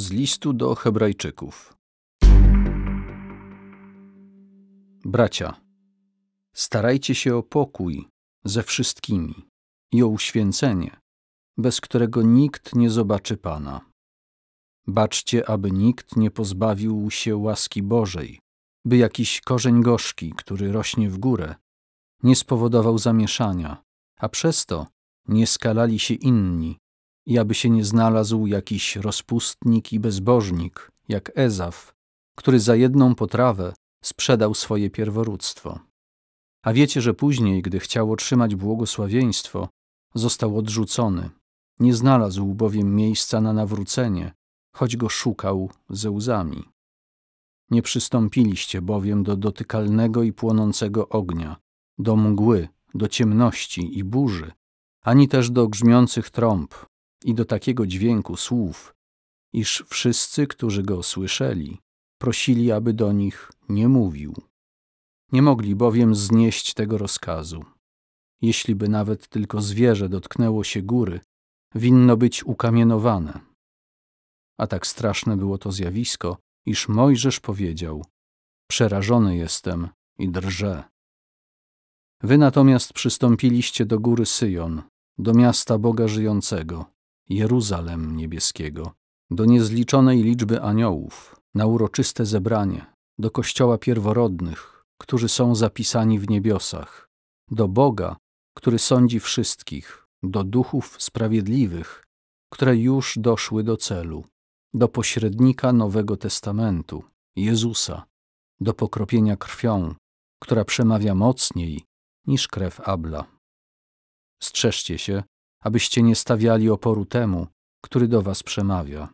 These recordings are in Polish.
z listu do Hebrajczyków. Bracia, starajcie się o pokój ze wszystkimi i o uświęcenie, bez którego nikt nie zobaczy Pana. Baczcie, aby nikt nie pozbawił się łaski Bożej, by jakiś korzeń gorzki, który rośnie w górę, nie spowodował zamieszania, a przez to nie skalali się inni, i aby się nie znalazł jakiś rozpustnik i bezbożnik, jak Ezaf, który za jedną potrawę sprzedał swoje pierworództwo. A wiecie, że później, gdy chciał otrzymać błogosławieństwo, został odrzucony. Nie znalazł bowiem miejsca na nawrócenie, choć go szukał ze łzami. Nie przystąpiliście bowiem do dotykalnego i płonącego ognia, do mgły, do ciemności i burzy, ani też do grzmiących trąb, i do takiego dźwięku słów, iż wszyscy, którzy go słyszeli, prosili, aby do nich nie mówił. Nie mogli bowiem znieść tego rozkazu. Jeśli by nawet tylko zwierzę dotknęło się góry, winno być ukamienowane. A tak straszne było to zjawisko, iż Mojżesz powiedział: Przerażony jestem i drżę. Wy natomiast przystąpiliście do góry Syjon, do miasta Boga żyjącego, Jeruzalem niebieskiego, do niezliczonej liczby aniołów, na uroczyste zebranie, do Kościoła pierworodnych, którzy są zapisani w niebiosach, do Boga, który sądzi wszystkich, do duchów sprawiedliwych, które już doszły do celu, do pośrednika Nowego Testamentu, Jezusa, do pokropienia krwią, która przemawia mocniej niż krew Abla. Strzeżcie się, abyście nie stawiali oporu temu, który do was przemawia.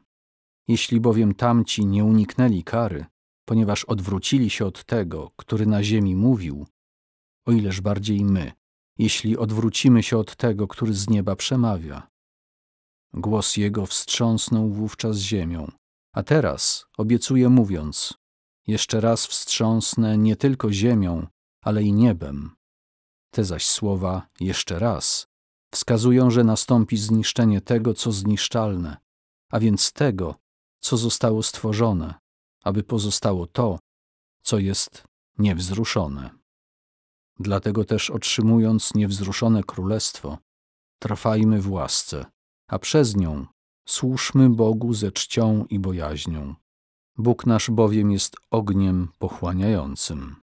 Jeśli bowiem tamci nie uniknęli kary, ponieważ odwrócili się od tego, który na ziemi mówił, o ileż bardziej my, jeśli odwrócimy się od tego, który z nieba przemawia. Głos jego wstrząsnął wówczas ziemią, a teraz obiecuje mówiąc: Jeszcze raz wstrząsnę nie tylko ziemią, ale i niebem. Te zaś słowa jeszcze raz wskazują, że nastąpi zniszczenie tego, co zniszczalne, a więc tego, co zostało stworzone, aby pozostało to, co jest niewzruszone. Dlatego też otrzymując niewzruszone królestwo, trwajmy w łasce, a przez nią słuszmy Bogu ze czcią i bojaźnią. Bóg nasz bowiem jest ogniem pochłaniającym.